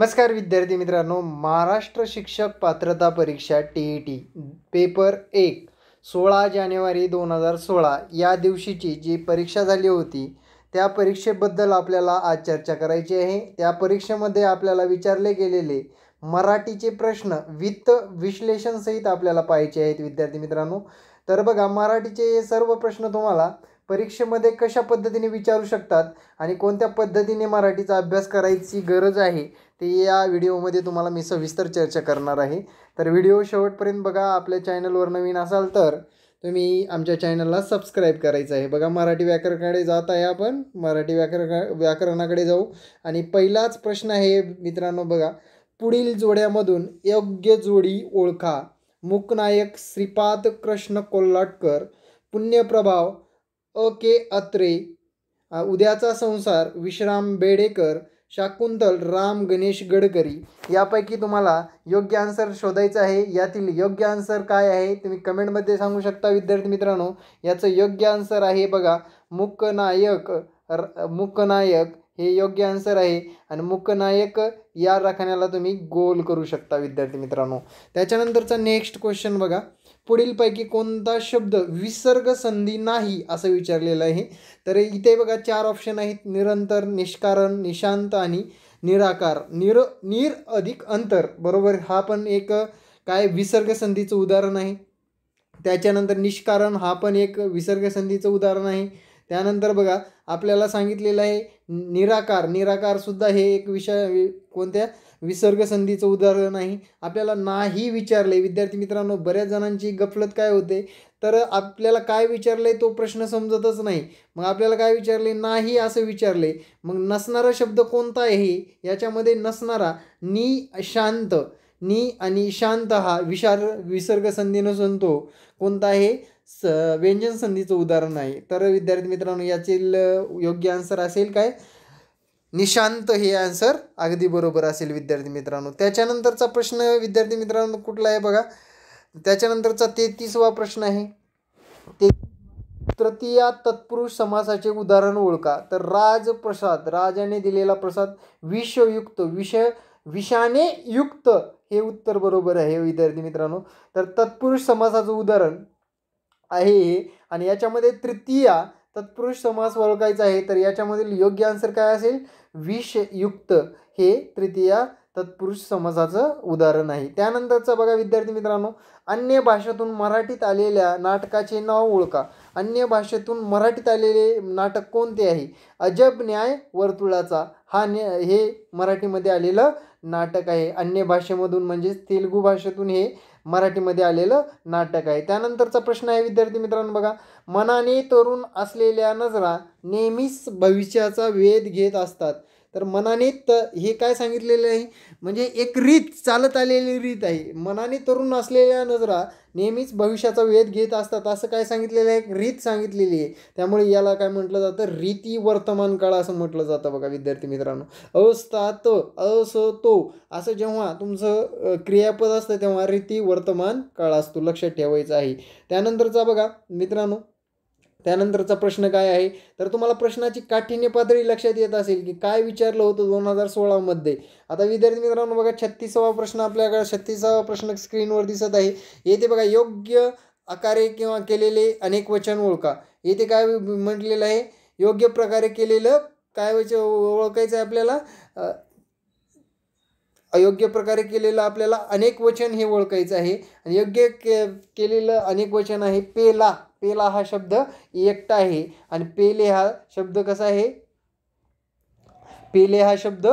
नमस्कार विद्यार्थी मित्रांनो महाराष्ट्र शिक्षक पात्रता परीक्षा टी ई टी पेपर एक सोळा जानेवारी दोन हजार सोळा या दिवशीची जी परीक्षा झाली होती त्या परीक्षेबद्दल आपल्याला आज चर्चा करायची आहे त्या परीक्षेमध्ये आपल्याला विचारले गेलेले मराठीचे प्रश्न वित्त विश्लेषणसहित आपल्याला पाहायचे आहेत विद्यार्थी मित्रांनो तर बघा मराठीचे सर्व प्रश्न तुम्हाला परीक्षेमध्ये कशा पद्धतीने विचारू शकतात आणि कोणत्या पद्धतीने मराठीचा अभ्यास करायची गरज आहे ते या व्हिडिओमध्ये तुम्हाला मी सविस्तर चर्चा करणार आहे तर व्हिडिओ शेवटपर्यंत बघा आपल्या चॅनलवर नवीन असाल तर तुम्ही आमच्या चॅनलला सबस्क्राईब करायचं आहे बघा मराठी व्याकरणाकडे जात आहे आपण मराठी व्याकर व्याकरणाकडे जाऊ आणि पहिलाच प्रश्न आहे मित्रांनो बघा पुढील जोड्यामधून योग्य जोडी ओळखा मुकनायक श्रीपाद कृष्ण कोल्हाटकर पुण्यप्रभाव के अत्रे उद्याचा संसार विश्राम बेडेकर शाकुंतल राम गणेश गडकरी यापैकी तुम्हाला योग्य आन्सर शोधायचं आहे यातील योग्य आन्सर काय आहे तुम्ही कमेंटमध्ये सांगू शकता विद्यार्थी मित्रांनो याचं योग्य आन्सर आहे बघा मुकनायक र मुकनायक हे योग्य आन्सर आहे आणि मुकनायक या राखण्याला तुम्ही गोल करू शकता विद्यार्थी मित्रांनो त्याच्यानंतरचा नेक्स्ट क्वेश्चन बघा पुढीलपैकी कोणता शब्द विसर्ग संधी नाही असं विचारलेलं आहे तर इथे बघा चार ऑप्शन आहेत निरंतर निष्कारण निशांत आणि निराकार निर निर अधिक अंतर बरोबर हा पण एक काय विसर्ग संधीचं उदाहरण आहे त्याच्यानंतर निष्कारण हा पण एक विसर्ग संधीचं उदाहरण आहे त्यानंतर बघा आपल्याला सांगितलेलं आहे निराकार निराकारसुद्धा हे एक विषय कोणत्या विसर्गसंधीचं उदाहरण आहे आपल्याला नाही विचारले विद्यार्थी मित्रांनो बऱ्याच जणांची गफलत काय होते तर आपल्याला काय आहे तो प्रश्न समजतच नाही मग आपल्याला काय विचारले नाही असं विचारले मग नसणारा शब्द कोणता आहे याच्यामध्ये नसणारा नि शांत नि आणि शांत हा विशार विसर्गसंधी नसून तो कोणता आहे स व्यंजन संधीचं उदाहरण आहे तर विद्यार्थी मित्रांनो याचे योग्य आन्सर असेल काय निशांत हे आन्सर अगदी बरोबर असेल विद्यार्थी मित्रांनो त्याच्यानंतरचा प्रश्न विद्यार्थी मित्रांनो कुठला आहे बघा त्याच्यानंतरचा तेहतीसवा प्रश्न आहे ते तृतीया तत्पुरुष समासाचे उदाहरण ओळखा तर राजप्रसाद राजाने दिलेला प्रसाद विषयुक्त विष विषाने युक्त हे उत्तर बरोबर आहे हो विद्यार्थी मित्रांनो तर तत्पुरुष समासाचं उदाहरण आहे आणि याच्यामध्ये तृतीया तत्पुरुष समास ओळखायचा आहे तर याच्यामधील योग्य आन्सर काय असेल विषयुक्त हे तृतीया तत्पुरुष समासाचं उदाहरण आहे त्यानंतरचं बघा विद्यार्थी मित्रांनो अन्य भाषेतून मराठीत आलेल्या नाटकाचे नाव ओळखा अन्य भाषेतून मराठीत आलेले नाटक कोणते आहे अजब न्याय वर्तुळाचा हा न्या हे मराठीमध्ये आलेलं नाटक आहे अन्य भाषेमधून म्हणजेच तेलुगू भाषेतून हे मराठीमध्ये आलेलं नाटक आहे त्यानंतरचा प्रश्न आहे विद्यार्थी मित्रांनो बघा मनाने तरुण असलेल्या नजरा नेहमीच भविष्याचा वेध घेत असतात तर मनाने त हे काय सांगितलेलं आहे म्हणजे एक रीत चालत आलेली रीत आहे मनाने तरुण असलेल्या नजरा नेहमीच भविष्याचा वेध घेत असतात असं काय सांगितलेलं आहे एक रीत सांगितलेली आहे त्यामुळे याला काय म्हटलं जातं रीती वर्तमान काळ असं म्हटलं जातं बघा विद्यार्थी मित्रांनो अवस्था त तो असं जेव्हा तुमचं क्रियापद असतं तेव्हा रीती वर्तमान काळ असतो लक्षात ठेवायचं आहे त्यानंतरचा बघा मित्रांनो त्यानंतरचा प्रश्न काय आहे तर तुम्हाला प्रश्नाची काठीण्य पातळी लक्षात येत असेल की काय विचारलं होतं दोन हजार सोळामध्ये आता विद्यार्थी मित्रांनो बघा छत्तीसावा प्रश्न आपल्याकडे छत्तीसावा प्रश्न स्क्रीनवर दिसत आहे येथे बघा योग्य आकारे किंवा केलेले अनेक वचन ओळखा येथे काय म्हटलेलं आहे योग्य प्रकारे केलेलं काय वच ओळखायचं आहे आपल्याला अयोग्य प्रकारे केलेलं आपल्याला अनेक वचन हे ओळखायचं आहे योग्य के केलेलं अनेक वचन आहे पेला पेला हा शब्द एकटा आहे आणि पेले हा शब्द कसा आहे पेले हा शब्द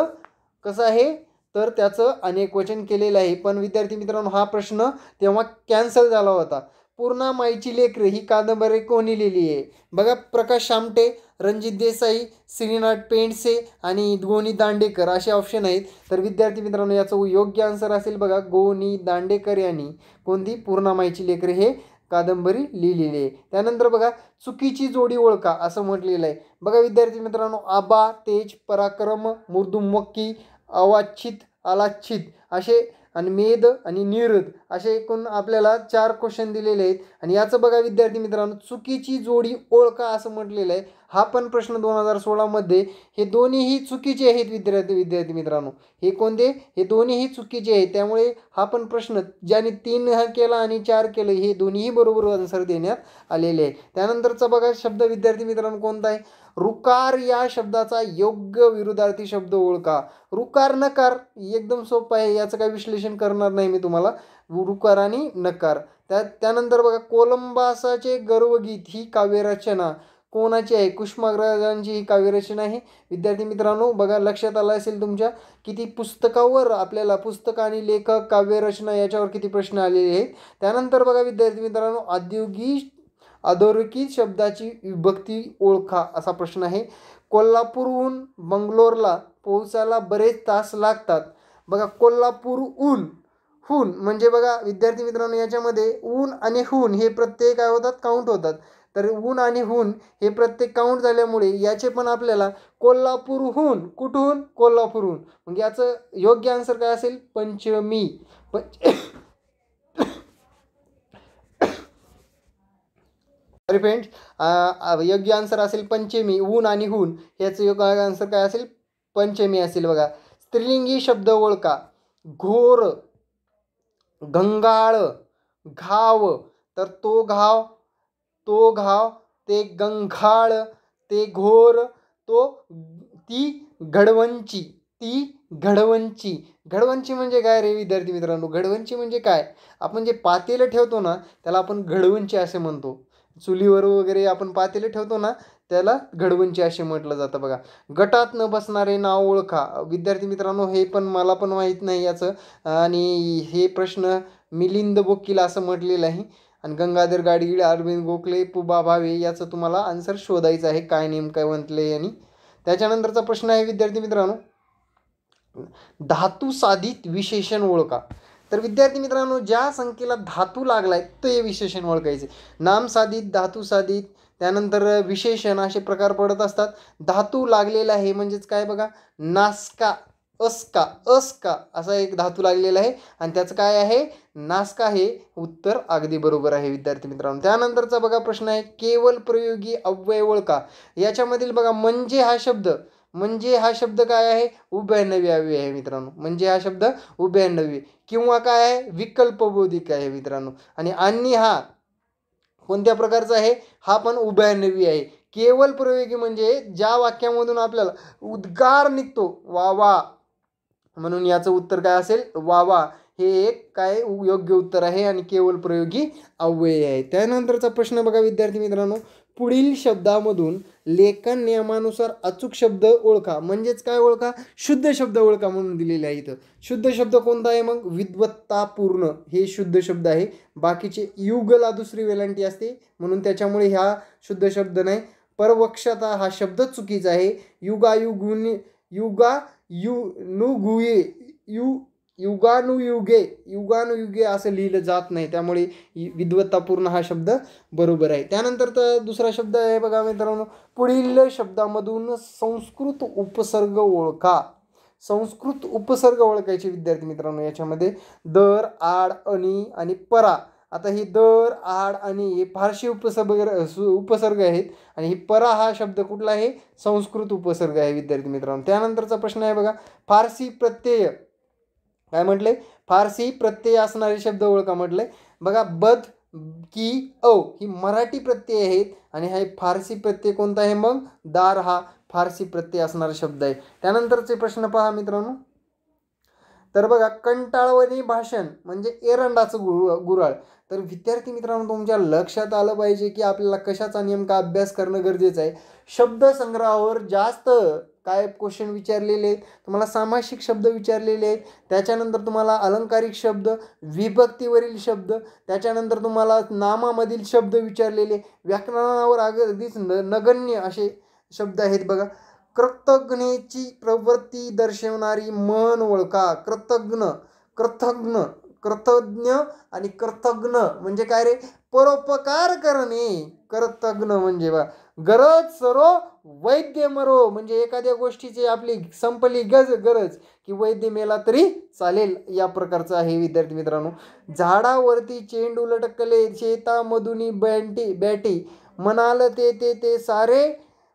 कसा आहे तर त्याचं अनेक वचन केलेलं आहे पण विद्यार्थी मित्रांनो हा प्रश्न तेव्हा कॅन्सल झाला होता पूर्णा माईची लेकर ही कादंबरी कोणी लिहिली आहे बघा प्रकाश शामटे रणजित देसाई श्रीनाथ पेंडसे आणि गोनी दांडेकर असे ऑप्शन आहेत तर विद्यार्थी मित्रांनो याचं योग्य आन्सर असेल बघा गोनी दांडेकर यांनी कोणती पूर्णा माईची लेकर हे कादंबरी लिहिलेली आहे त्यानंतर बघा चुकीची जोडी ओळखा असं म्हटलेलं आहे बघा विद्यार्थी मित्रांनो आबा तेज पराक्रम मृदुमक्की अवाच्छित अलाच्छित असे आणि मेद आणि निरद असे एकूण आपल्याला चार क्वेश्चन दिलेले आहेत आणि याचं बघा विद्यार्थी मित्रांनो चुकीची जोडी ओळखा असं म्हटलेलं आहे हा पण प्रश्न दोन हजार सोळामध्ये हे दोन्हीही चुकीचे आहेत विद्यार्थी विद्यार्थी मित्रांनो हे कोणते हे दोन्हीही चुकीचे आहेत त्यामुळे हा पण प्रश्न ज्याने तीन हा केला आणि चार केलं हे दोन्हीही बरोबर आन्सर देण्यात आलेले आहे त्यानंतरचा बघा शब्द विद्यार्थी मित्रांनो कोणता आहे रुकार या शब्दाचा योग्य विरुद्धार्थी शब्द ओळखा रुकार नकार एकदम सोपं आहे याचं काही विश्लेषण करणार नाही मी तुम्हाला रुकार आणि नकार त्या त्यानंतर बघा कोलंबासाचे गर्वगीत ही काव्यरचना कोणाची आहे कुष्माग्रजांची ही काव्यरचना आहे विद्यार्थी मित्रांनो बघा लक्षात आलं असेल तुमच्या किती पुस्तकावर आपल्याला पुस्तक आणि लेखक काव्यरचना याच्यावर किती प्रश्न आलेले आहेत त्यानंतर बघा विद्यार्थी मित्रांनो औद्योगिक अधोरेखित शब्दाची विभक्ती ओळखा असा प्रश्न आहे कोल्हापूरहून बंगलोरला पोहोचायला बरेच तास लागतात बघा ऊन हून म्हणजे बघा विद्यार्थी मित्रांनो याच्यामध्ये ऊन आणि हून हे प्रत्यय काय होतात काउंट होतात तर ऊन आणि हून हे प्रत्येक काउंट झाल्यामुळे याचे पण आपल्याला कोल्हापूरहून कुठून कोल्हापूरहून मग म्हणजे याचं योग्य आन्सर काय असेल पंचमी पंच सॉरी फ्रेंड्स योग्य आन्सर असेल पंचमी ऊन आणि हून याचं योग्य आन्सर काय असेल पंचमी असेल बघा स्त्रीलिंगी शब्द ओळखा घोर गंगाळ घाव तर तो घाव तो घाव ते गंघाळ ते घोर तो ती घडवंची ती घडवंची घडवंची म्हणजे काय रे विद्यार्थी मित्रांनो घडवंची म्हणजे काय आपण जे पातेलं ठेवतो ना त्याला आपण घडवंची असे म्हणतो चुलीवर वगैरे आपण पातेले ठेवतो ना त्याला घडवंची असे म्हटलं जातं बघा गटात न बसणारे नाव ओळखा विद्यार्थी मित्रांनो हे पण मला पण माहीत नाही याचं आणि हे प्रश्न मिलिंद बोकील असं म्हटलेलं आहे आणि गंगाधर गाडगिळ अरविंद गोखले पुबा भावे याचं तुम्हाला आन्सर शोधायचं आहे काय नेमकं म्हटले आणि त्याच्यानंतरचा प्रश्न आहे विद्यार्थी मित्रांनो धातू साधित विशेषण ओळखा तर विद्यार्थी मित्रांनो ज्या संख्येला धातू लागलाय आहे ते विशेषण ओळखायचे साधित धातू साधित त्यानंतर विशेषण असे प्रकार पडत असतात धातू लागलेला आहे म्हणजेच काय बघा नास्का अस्का अस्का असा एक धातू लागलेला आहे आणि त्याचं काय आहे नास्का हे उत्तर अगदी बरोबर आहे विद्यार्थी मित्रांनो त्यानंतरचा बघा प्रश्न आहे केवळ प्रयोगी अव्यय ओळखा याच्यामधील बघा म्हणजे हा शब्द म्हणजे हा शब्द काय आहे अव्यय आहे मित्रांनो म्हणजे हा शब्द उभयनवी किंवा काय आहे विकल्पबोधिक आहे मित्रांनो आणि आणि हा कोणत्या प्रकारचा आहे हा पण उभयनवी आहे केवळ प्रयोगी म्हणजे ज्या वाक्यामधून आपल्याला उद्गार निघतो वा वा म्हणून याचं उत्तर काय असेल वा वा हे एक काय योग्य उत्तर आहे आणि केवळ प्रयोगी अव्यय आहे त्यानंतरचा प्रश्न बघा विद्यार्थी मित्रांनो पुढील शब्दामधून लेखन नियमानुसार अचूक शब्द ओळखा म्हणजेच काय ओळखा शुद्ध शब्द ओळखा म्हणून दिलेले आहे इथं शुद्ध शब्द कोणता आहे मग विद्वत्तापूर्ण हे शुद्ध शब्द आहे बाकीचे युगला दुसरी वेलांटी असते म्हणून त्याच्यामुळे ह्या शुद्ध शब्द नाही परवक्षता हा शब्द चुकीचा आहे युगायुगुनी युगा यु नुगुये यु युगानुयुगे युगानुयुगे असं लिहिलं जात नाही त्यामुळे विद्वत्तापूर्ण हा शब्द बरोबर आहे त्यानंतर तर दुसरा शब्द आहे बघा मित्रांनो पुढील शब्दामधून संस्कृत उपसर्ग ओळखा संस्कृत उपसर्ग ओळखायचे विद्यार्थी मित्रांनो याच्यामध्ये दर आड आणि आणि परा आता हे दर आड आणि हे फारशी उपसर्ग उपसर्ग आहेत आणि हे परा हा शब्द कुठला आहे संस्कृत उपसर्ग आहे विद्यार्थी मित्रांनो त्यानंतरचा प्रश्न आहे बघा फारसी प्रत्यय काय म्हटले फारसी प्रत्यय असणारे शब्द ओळखा म्हटले बघा बद की औ ही मराठी प्रत्यय आहेत आणि हा फारसी प्रत्यय कोणता आहे मग दार हा फारसी प्रत्यय असणारा शब्द आहे त्यानंतरचे प्रश्न पहा मित्रांनो तर बघा कंटाळवणी भाषण म्हणजे एरंडाचं गुरु गुराळ तर विद्यार्थी मित्रांनो तुमच्या लक्षात आलं पाहिजे की आपल्याला कशाचा नेमका अभ्यास करणं गरजेचं आहे शब्दसंग्रहावर जास्त काय क्वेश्चन विचारलेले आहेत तुम्हाला सामासिक शब्द विचारलेले आहेत त्याच्यानंतर तुम्हाला अलंकारिक शब्द विभक्तीवरील शब्द त्याच्यानंतर तुम्हाला नामामधील शब्द विचारलेले व्याकरणावर अगदीच न नगण्य असे शब्द आहेत बघा कृतज्ञेची प्रवृत्ती दर्शवणारी मन ओळखा कृतज्ञ कृतज्ञ कृतज्ञ आणि कृतज्ञ म्हणजे काय रे परोपकार करणे कर्तज्ञ म्हणजे बा गरज सरो वैद्य मरो म्हणजे एखाद्या गोष्टीची आपली संपली गज गरज की वैद्य मेला तरी चालेल या प्रकारचं आहे विद्यार्थी मित्रांनो झाडावरती चेंडू लटकले शेतामधुनी बँटी बॅटी म्हणाल ते ते ते सारे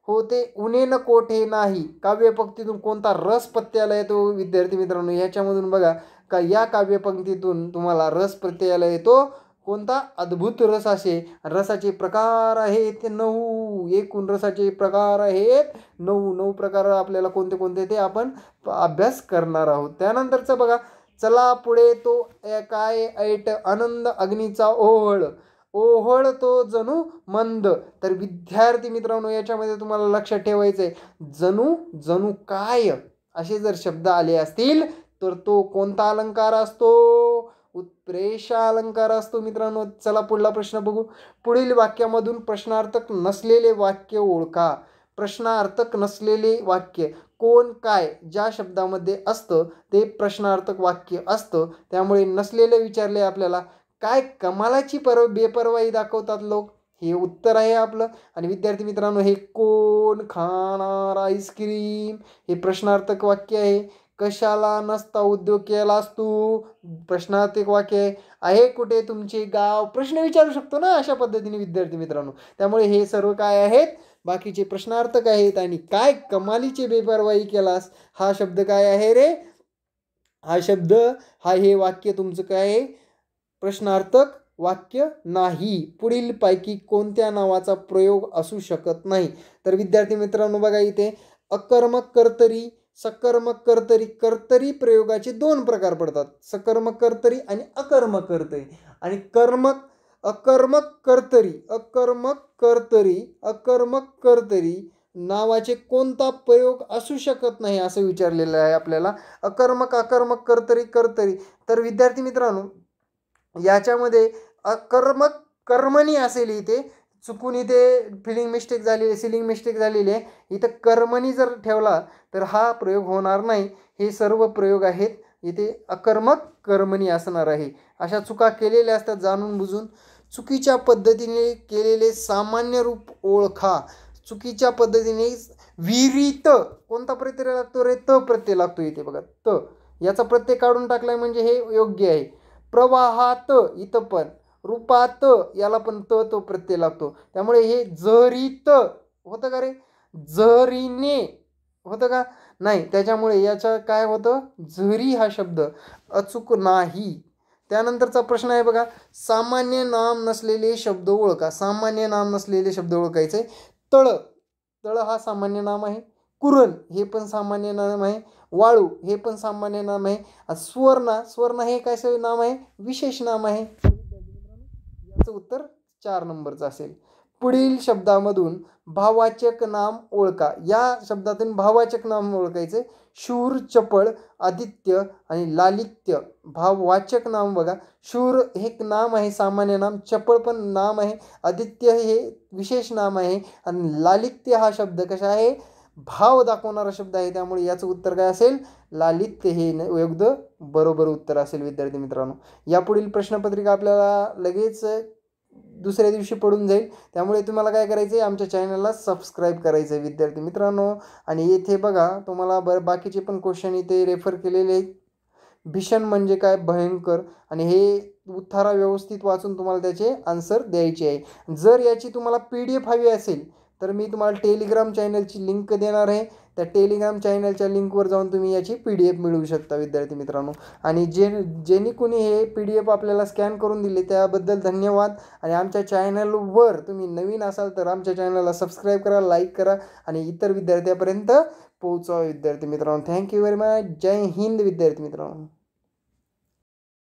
होते उनेन कोठे नाही काव्यपंक्तीतून कोणता रस पत्त्याला येतो विद्यार्थी मित्रांनो याच्यामधून बघा का या काव्यपंक्तीतून तुम्हाला रस प्रत्ययाला येतो कोणता अद्भुत रस असे रसाचे प्रकार आहेत नऊ एकूण रसाचे प्रकार आहेत नऊ नऊ प्रकार आपल्याला कोणते कोणते ते आपण अभ्यास करणार आहोत त्यानंतरचं बघा चला पुढे तो काय ऐट आनंद अग्नीचा ओहळ ओहळ तो जणू मंद तर विद्यार्थी मित्रांनो याच्यामध्ये तुम्हाला लक्षात ठेवायचं आहे जणू जणू काय असे जर शब्द आले असतील तर तो कोणता अलंकार असतो उत्प्रेषा अलंकार असतो मित्रांनो चला पुढला प्रश्न बघू पुढील वाक्यामधून प्रश्नार्थक नसलेले वाक्य ओळखा प्रश्नार्थक नसलेले वाक्य कोण काय ज्या शब्दामध्ये असतं ते प्रश्नार्थक वाक्य असतं त्यामुळे नसलेले विचारले आपल्याला काय कमालाची पर बेपरवाई दाखवतात लोक हे उत्तर आहे आपलं आणि विद्यार्थी मित्रांनो हे कोण खाणार आईस्क्रीम हे प्रश्नार्थक वाक्य आहे कशाला नसता उद्योग केलास तू प्रश्नार्थक वाक्य आहे कुठे तुमचे गाव प्रश्न विचारू शकतो ना अशा पद्धतीने विद्यार्थी मित्रांनो त्यामुळे हे सर्व काय आहेत बाकीचे प्रश्नार्थक आहेत आणि काय कमालीचे बेपरवाई केलास हा शब्द काय आहे रे हा शब्द हा हे वाक्य तुमचं काय आहे प्रश्नार्थक वाक्य नाही पुढीलपैकी कोणत्या नावाचा प्रयोग असू शकत नाही तर विद्यार्थी मित्रांनो बघा इथे अकर्मक कर्तरी सकर्मक कर्तरी कर्तरी प्रयोगाचे दोन प्रकार पडतात सकर्मक कर्तरी आणि अकर्मक कर्तरी आणि कर्मक अकर्मक कर्तरी अकर्मक कर्तरी अकर्मक कर्तरी नावाचे कोणता प्रयोग असू शकत नाही असं विचारलेलं आहे आपल्याला अकर्मक अकर्मक कर्तरी कर्तरी तर विद्यार्थी मित्रांनो याच्यामध्ये अकर्मक कर्मणी असेल इथे चुकून इथे फिलिंग मिस्टेक झालेली सिलिंग मिस्टेक झालेली आहे इथं कर्मनी जर ठेवला तर हा प्रयोग होणार नाही हे सर्व प्रयोग आहेत इथे अकर्मक कर्मणी असणार आहे अशा चुका केलेल्या असतात जाणून बुजून चुकीच्या पद्धतीने केलेले सामान्य रूप ओळखा चुकीच्या पद्धतीने विरीत कोणता प्रत्यय लागतो रे त प्रत्यय लागतो इथे बघा त याचा प्रत्यय काढून टाकलाय म्हणजे हे योग्य आहे प्रवाहात इथं पण रूपात याला पण त तो प्रत्यय लागतो त्यामुळे हे जरीत होतं का रे जरीने होतं का नाही त्याच्यामुळे याच्या काय होतं झरी हा शब्द अचूक नाही त्यानंतरचा प्रश्न आहे बघा सामान्य नाम नसलेले शब्द ओळखा सामान्य नाम नसलेले शब्द ओळखायचे तळ तळ हा सामान्य नाम आहे कुरण हे पण सामान्य नाम आहे वाळू हे पण सामान्य नाम आहे स्वर्णा स्वर्ण हे काय नाम आहे विशेष नाम आहे उत्तर चार नंबरचं असेल पुढील शब्दामधून भावाचक नाम ओळखा या शब्दातून भावाचक नाम ओळखायचे शूर चपळ आदित्य आणि लालित्य भाववाचक नाम बघा शूर हे एक नाम आहे सामान्य नाम चपळ पण नाम आहे आदित्य हे विशेष नाम आहे आणि लालित्य हा शब्द कसा आहे भाव दाखवणारा शब्द आहे त्यामुळे याचं उत्तर काय असेल लालित्य हे योग्य बरोबर उत्तर असेल विद्यार्थी मित्रांनो यापुढील प्रश्नपत्रिका आपल्याला लगेच दुसऱ्या दिवशी पडून जाईल त्यामुळे तुम्हाला काय करायचं आहे आमच्या चॅनलला सबस्क्राईब करायचं आहे विद्यार्थी मित्रांनो आणि येथे बघा तुम्हाला बरं बाकीचे पण क्वेश्चन इथे रेफर केलेले आहेत भीषण म्हणजे काय भयंकर आणि हे उत्थारा व्यवस्थित वाचून तुम्हाला त्याचे आन्सर द्यायचे आहे जर याची तुम्हाला पी डी एफ हवी असेल तर मी तुम्हाला टेलिग्राम चॅनलची लिंक देणार आहे त्या टेलिग्राम चॅनलच्या लिंकवर जाऊन तुम्ही याची पी डी एफ मिळवू शकता विद्यार्थी मित्रांनो आणि जे ज्यांनी कुणी हे पी डी एफ आपल्याला स्कॅन करून दिले त्याबद्दल धन्यवाद आणि आमच्या चॅनलवर तुम्ही नवीन असाल तर आमच्या चॅनलला सबस्क्राईब करा लाईक करा आणि इतर विद्यार्थ्यापर्यंत पोहोचवा विद्यार्थी मित्रांनो थँक्यू व्हेरी मच जय हिंद विद्यार्थी मित्रांनो